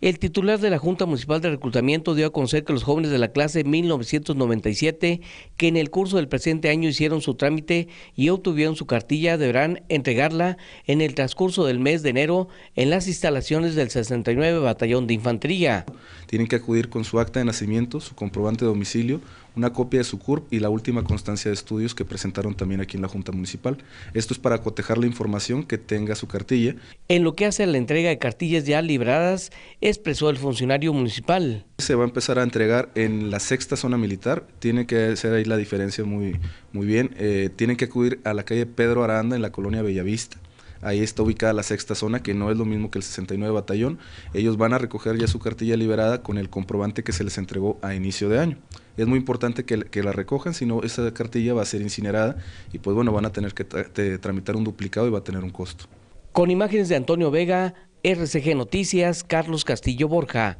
El titular de la Junta Municipal de Reclutamiento dio a conocer que los jóvenes de la clase 1997 que en el curso del presente año hicieron su trámite y obtuvieron su cartilla deberán entregarla en el transcurso del mes de enero en las instalaciones del 69 Batallón de Infantería. Tienen que acudir con su acta de nacimiento, su comprobante de domicilio, una copia de su CURP y la última constancia de estudios que presentaron también aquí en la Junta Municipal. Esto es para cotejar la información que tenga su cartilla. En lo que hace a la entrega de cartillas ya libradas, expresó el funcionario municipal. Se va a empezar a entregar en la sexta zona militar, tiene que ser ahí la diferencia muy, muy bien. Eh, tiene tienen que acudir a la calle Pedro Aranda en la colonia Bellavista Ahí está ubicada la sexta zona, que no es lo mismo que el 69 Batallón. Ellos van a recoger ya su cartilla liberada con el comprobante que se les entregó a inicio de año. Es muy importante que, la recojan, si no, esa cartilla va a ser incinerada y pues bueno, van a tener que tramitar un duplicado y va a tener un costo. Con imágenes de Antonio Vega, RCG Noticias, Carlos Castillo Borja.